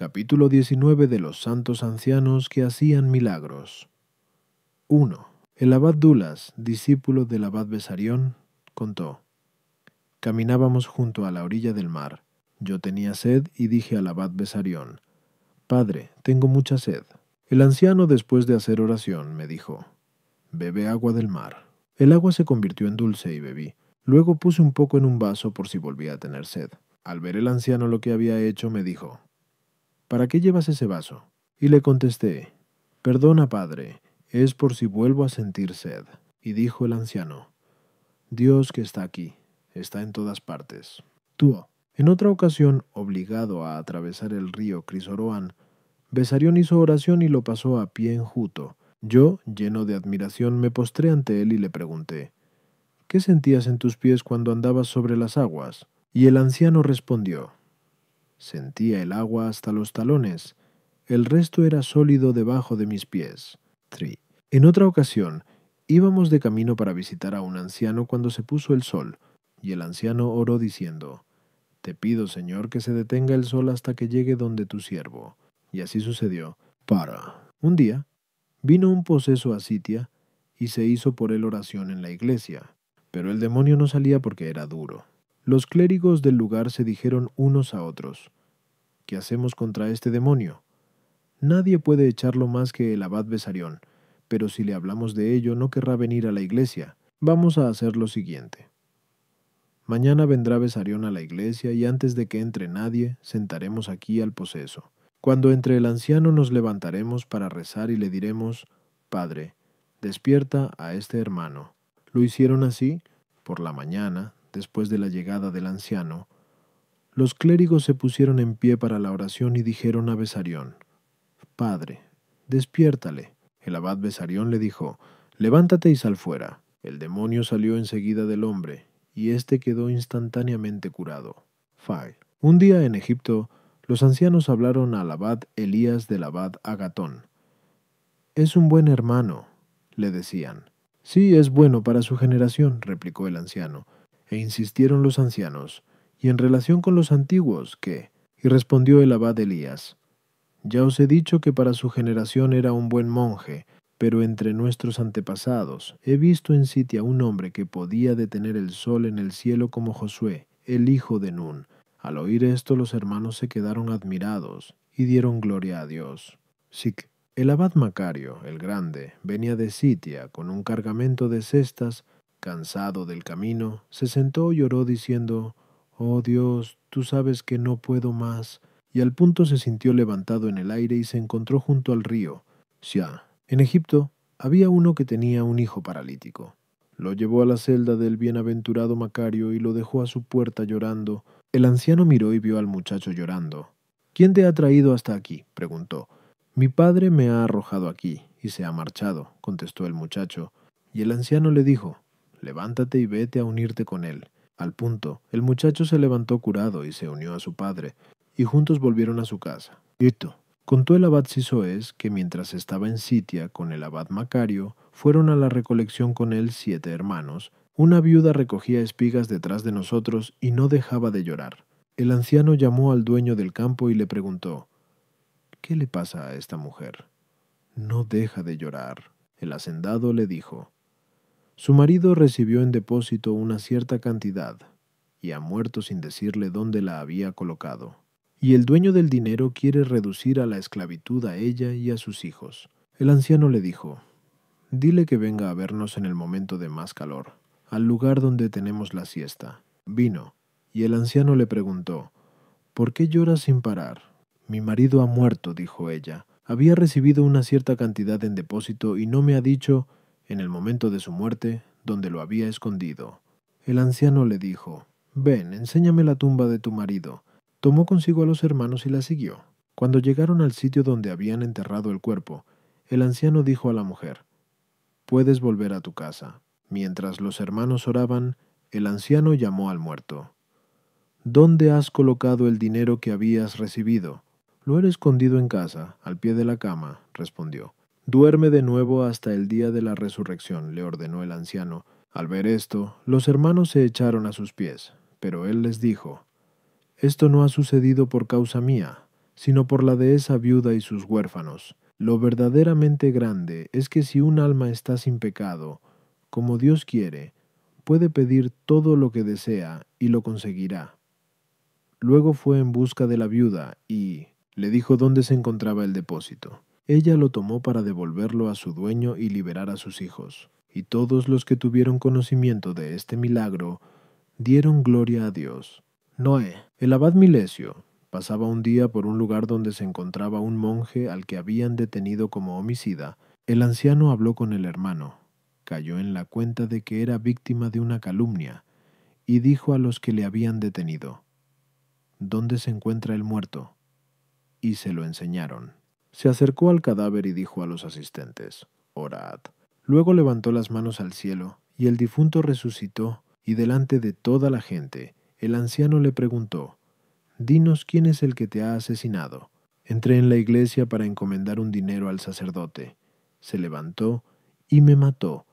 Capítulo 19 de los santos ancianos que hacían milagros. 1. El abad Dulas, discípulo del abad Besarión, contó. Caminábamos junto a la orilla del mar. Yo tenía sed y dije al abad Besarión, Padre, tengo mucha sed. El anciano, después de hacer oración, me dijo, Bebe agua del mar. El agua se convirtió en dulce y bebí. Luego puse un poco en un vaso por si volvía a tener sed. Al ver el anciano lo que había hecho, me dijo, ¿para qué llevas ese vaso? Y le contesté, Perdona, Padre, es por si vuelvo a sentir sed. Y dijo el anciano, Dios que está aquí, está en todas partes. Tú, en otra ocasión, obligado a atravesar el río Crisoroán, Besarión hizo oración y lo pasó a pie enjuto. Yo, lleno de admiración, me postré ante él y le pregunté, ¿Qué sentías en tus pies cuando andabas sobre las aguas? Y el anciano respondió, Sentía el agua hasta los talones. El resto era sólido debajo de mis pies. En otra ocasión, íbamos de camino para visitar a un anciano cuando se puso el sol, y el anciano oró diciendo, Te pido, Señor, que se detenga el sol hasta que llegue donde tu siervo. Y así sucedió. Para. Un día, vino un poseso a Sitia, y se hizo por él oración en la iglesia, pero el demonio no salía porque era duro. Los clérigos del lugar se dijeron unos a otros, ¿Qué hacemos contra este demonio? Nadie puede echarlo más que el abad Besarión, pero si le hablamos de ello no querrá venir a la iglesia. Vamos a hacer lo siguiente. Mañana vendrá Besarión a la iglesia y antes de que entre nadie, sentaremos aquí al poseso. Cuando entre el anciano nos levantaremos para rezar y le diremos, Padre, despierta a este hermano. Lo hicieron así, por la mañana, después de la llegada del anciano, los clérigos se pusieron en pie para la oración y dijeron a Besarión, Padre, despiértale. El abad Besarión le dijo, Levántate y sal fuera. El demonio salió enseguida del hombre, y éste quedó instantáneamente curado. Un día en Egipto, los ancianos hablaron al abad Elías del abad Agatón. Es un buen hermano, le decían. Sí, es bueno para su generación, replicó el anciano. E insistieron los ancianos, y en relación con los antiguos, ¿qué? Y respondió el abad Elías, Ya os he dicho que para su generación era un buen monje, pero entre nuestros antepasados he visto en Sitia un hombre que podía detener el sol en el cielo como Josué, el hijo de Nun. Al oír esto los hermanos se quedaron admirados y dieron gloria a Dios. El abad Macario, el grande, venía de Sitia con un cargamento de cestas, cansado del camino, se sentó y lloró diciendo, Oh Dios, tú sabes que no puedo más. Y al punto se sintió levantado en el aire y se encontró junto al río, Sí, En Egipto había uno que tenía un hijo paralítico. Lo llevó a la celda del bienaventurado Macario y lo dejó a su puerta llorando. El anciano miró y vio al muchacho llorando. ¿Quién te ha traído hasta aquí? preguntó. Mi padre me ha arrojado aquí y se ha marchado, contestó el muchacho. Y el anciano le dijo, Levántate y vete a unirte con él. Al punto, el muchacho se levantó curado y se unió a su padre, y juntos volvieron a su casa. Dito, Contó el abad Sisoes que mientras estaba en Sitia con el abad Macario, fueron a la recolección con él siete hermanos. Una viuda recogía espigas detrás de nosotros y no dejaba de llorar. El anciano llamó al dueño del campo y le preguntó, ¿Qué le pasa a esta mujer? No deja de llorar. El hacendado le dijo, su marido recibió en depósito una cierta cantidad, y ha muerto sin decirle dónde la había colocado. Y el dueño del dinero quiere reducir a la esclavitud a ella y a sus hijos. El anciano le dijo, Dile que venga a vernos en el momento de más calor, al lugar donde tenemos la siesta. Vino, y el anciano le preguntó, ¿Por qué lloras sin parar? Mi marido ha muerto, dijo ella. Había recibido una cierta cantidad en depósito y no me ha dicho en el momento de su muerte, donde lo había escondido. El anciano le dijo, Ven, enséñame la tumba de tu marido. Tomó consigo a los hermanos y la siguió. Cuando llegaron al sitio donde habían enterrado el cuerpo, el anciano dijo a la mujer, Puedes volver a tu casa. Mientras los hermanos oraban, el anciano llamó al muerto. ¿Dónde has colocado el dinero que habías recibido? Lo he escondido en casa, al pie de la cama, respondió. Duerme de nuevo hasta el día de la resurrección, le ordenó el anciano. Al ver esto, los hermanos se echaron a sus pies, pero él les dijo, Esto no ha sucedido por causa mía, sino por la de esa viuda y sus huérfanos. Lo verdaderamente grande es que si un alma está sin pecado, como Dios quiere, puede pedir todo lo que desea y lo conseguirá. Luego fue en busca de la viuda y le dijo dónde se encontraba el depósito. Ella lo tomó para devolverlo a su dueño y liberar a sus hijos. Y todos los que tuvieron conocimiento de este milagro dieron gloria a Dios. Noé, el abad Milesio, pasaba un día por un lugar donde se encontraba un monje al que habían detenido como homicida. El anciano habló con el hermano, cayó en la cuenta de que era víctima de una calumnia, y dijo a los que le habían detenido, ¿Dónde se encuentra el muerto? Y se lo enseñaron. Se acercó al cadáver y dijo a los asistentes, Orad. Luego levantó las manos al cielo, y el difunto resucitó, y delante de toda la gente, el anciano le preguntó, Dinos quién es el que te ha asesinado. Entré en la iglesia para encomendar un dinero al sacerdote. Se levantó y me mató.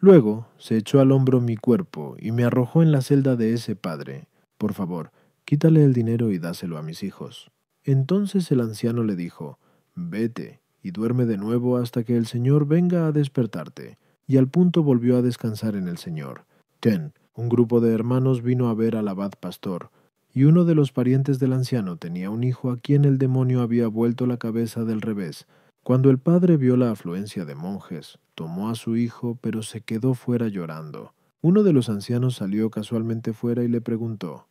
Luego se echó al hombro mi cuerpo y me arrojó en la celda de ese padre. Por favor, quítale el dinero y dáselo a mis hijos. Entonces el anciano le dijo, Vete y duerme de nuevo hasta que el Señor venga a despertarte. Y al punto volvió a descansar en el Señor. Ten, un grupo de hermanos vino a ver al abad pastor, y uno de los parientes del anciano tenía un hijo a quien el demonio había vuelto la cabeza del revés. Cuando el padre vio la afluencia de monjes, tomó a su hijo, pero se quedó fuera llorando. Uno de los ancianos salió casualmente fuera y le preguntó,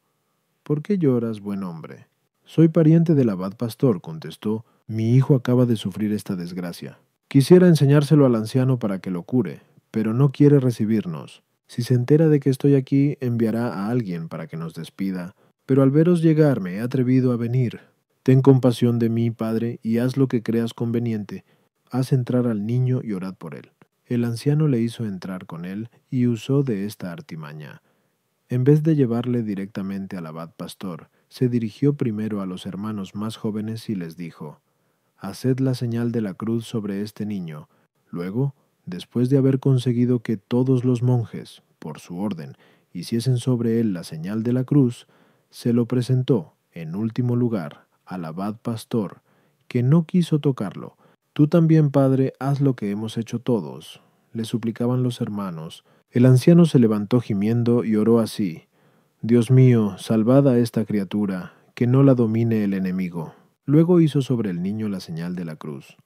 ¿Por qué lloras, buen hombre? Soy pariente del abad pastor, contestó. Mi hijo acaba de sufrir esta desgracia. Quisiera enseñárselo al anciano para que lo cure, pero no quiere recibirnos. Si se entera de que estoy aquí, enviará a alguien para que nos despida. Pero al veros llegar me he atrevido a venir. Ten compasión de mí, padre, y haz lo que creas conveniente. Haz entrar al niño y orad por él. El anciano le hizo entrar con él y usó de esta artimaña. En vez de llevarle directamente al abad pastor, se dirigió primero a los hermanos más jóvenes y les dijo, Haced la señal de la cruz sobre este niño. Luego, después de haber conseguido que todos los monjes, por su orden, hiciesen sobre él la señal de la cruz, se lo presentó, en último lugar, al abad pastor, que no quiso tocarlo. Tú también, Padre, haz lo que hemos hecho todos, le suplicaban los hermanos, el anciano se levantó gimiendo y oró así, Dios mío, salvad a esta criatura, que no la domine el enemigo. Luego hizo sobre el niño la señal de la cruz,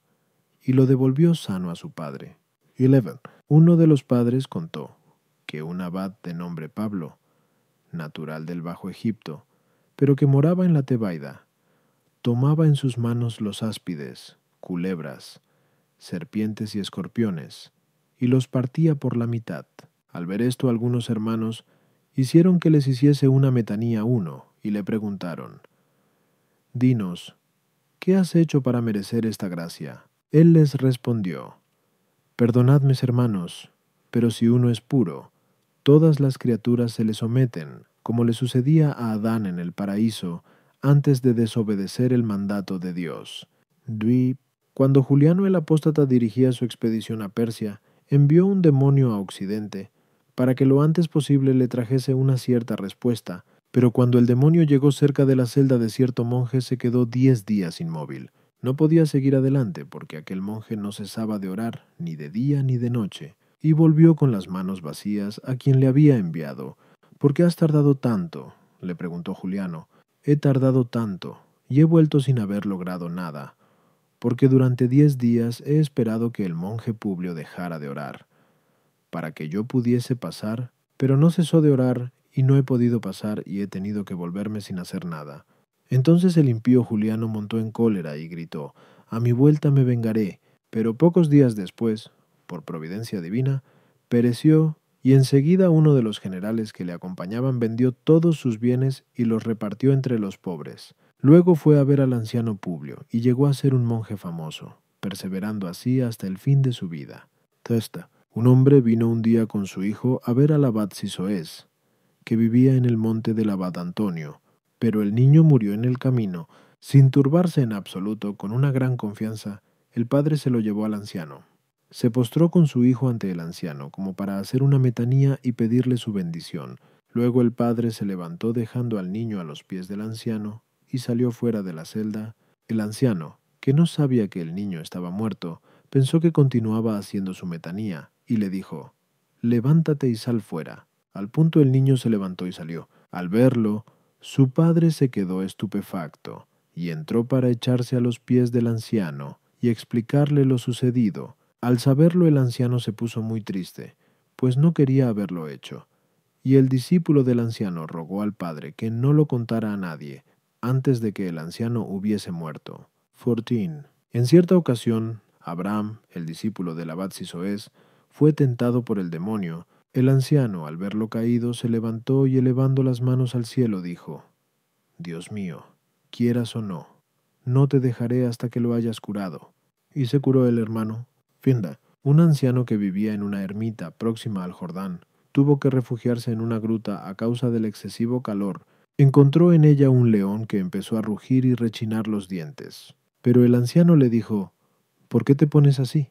y lo devolvió sano a su padre. Uno de los padres contó que un abad de nombre Pablo, natural del Bajo Egipto, pero que moraba en la Tebaida, tomaba en sus manos los áspides, culebras, serpientes y escorpiones, y los partía por la mitad. Al ver esto algunos hermanos hicieron que les hiciese una metanía uno y le preguntaron, Dinos, ¿qué has hecho para merecer esta gracia? Él les respondió, Perdonad mis hermanos, pero si uno es puro, todas las criaturas se le someten, como le sucedía a Adán en el paraíso, antes de desobedecer el mandato de Dios. cuando Juliano el apóstata dirigía su expedición a Persia, envió un demonio a Occidente, para que lo antes posible le trajese una cierta respuesta, pero cuando el demonio llegó cerca de la celda de cierto monje se quedó diez días inmóvil. No podía seguir adelante porque aquel monje no cesaba de orar, ni de día ni de noche, y volvió con las manos vacías a quien le había enviado. ¿Por qué has tardado tanto? le preguntó Juliano. He tardado tanto, y he vuelto sin haber logrado nada, porque durante diez días he esperado que el monje Publio dejara de orar para que yo pudiese pasar, pero no cesó de orar y no he podido pasar y he tenido que volverme sin hacer nada. Entonces el impío Juliano montó en cólera y gritó, A mi vuelta me vengaré, pero pocos días después, por providencia divina, pereció y enseguida uno de los generales que le acompañaban vendió todos sus bienes y los repartió entre los pobres. Luego fue a ver al anciano Publio y llegó a ser un monje famoso, perseverando así hasta el fin de su vida. Testa, un hombre vino un día con su hijo a ver al abad Sisoés, que vivía en el monte del abad Antonio, pero el niño murió en el camino. Sin turbarse en absoluto, con una gran confianza, el padre se lo llevó al anciano. Se postró con su hijo ante el anciano, como para hacer una metanía y pedirle su bendición. Luego el padre se levantó dejando al niño a los pies del anciano y salió fuera de la celda. El anciano, que no sabía que el niño estaba muerto, pensó que continuaba haciendo su metanía, y le dijo, Levántate y sal fuera. Al punto el niño se levantó y salió. Al verlo, su padre se quedó estupefacto, y entró para echarse a los pies del anciano y explicarle lo sucedido. Al saberlo el anciano se puso muy triste, pues no quería haberlo hecho. Y el discípulo del anciano rogó al padre que no lo contara a nadie antes de que el anciano hubiese muerto. 14. En cierta ocasión, Abraham, el discípulo del abad Sisoés, fue tentado por el demonio. El anciano, al verlo caído, se levantó y elevando las manos al cielo dijo, Dios mío, quieras o no, no te dejaré hasta que lo hayas curado. Y se curó el hermano. Finda, un anciano que vivía en una ermita próxima al Jordán, tuvo que refugiarse en una gruta a causa del excesivo calor. Encontró en ella un león que empezó a rugir y rechinar los dientes. Pero el anciano le dijo, ¿Por qué te pones así?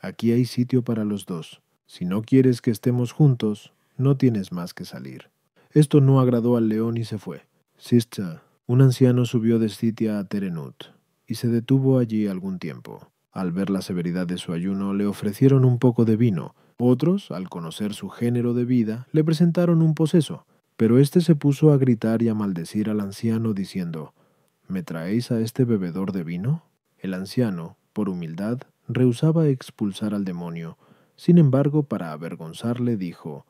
Aquí hay sitio para los dos. Si no quieres que estemos juntos, no tienes más que salir. Esto no agradó al león y se fue. Sista, un anciano subió de Sitia a Terenut y se detuvo allí algún tiempo. Al ver la severidad de su ayuno, le ofrecieron un poco de vino. Otros, al conocer su género de vida, le presentaron un poseso. Pero éste se puso a gritar y a maldecir al anciano diciendo, ¿Me traéis a este bebedor de vino? El anciano, por humildad, rehusaba expulsar al demonio. Sin embargo, para avergonzarle, dijo,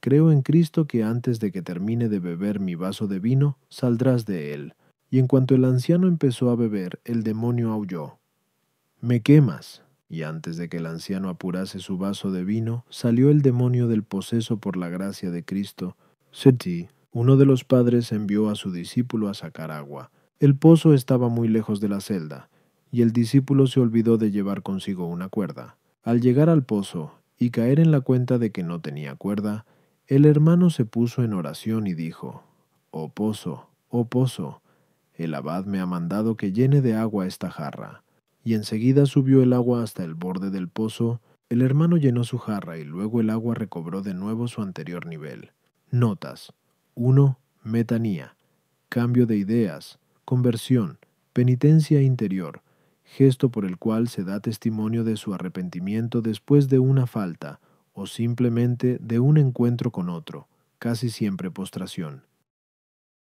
Creo en Cristo que antes de que termine de beber mi vaso de vino, saldrás de él. Y en cuanto el anciano empezó a beber, el demonio aulló. Me quemas. Y antes de que el anciano apurase su vaso de vino, salió el demonio del poseso por la gracia de Cristo. Seti, uno de los padres, envió a su discípulo a sacar agua. El pozo estaba muy lejos de la celda y el discípulo se olvidó de llevar consigo una cuerda. Al llegar al pozo y caer en la cuenta de que no tenía cuerda, el hermano se puso en oración y dijo, Oh pozo, oh pozo, el abad me ha mandado que llene de agua esta jarra. Y enseguida subió el agua hasta el borde del pozo, el hermano llenó su jarra y luego el agua recobró de nuevo su anterior nivel. Notas. 1. Metanía. Cambio de ideas. Conversión. Penitencia interior gesto por el cual se da testimonio de su arrepentimiento después de una falta o simplemente de un encuentro con otro, casi siempre postración.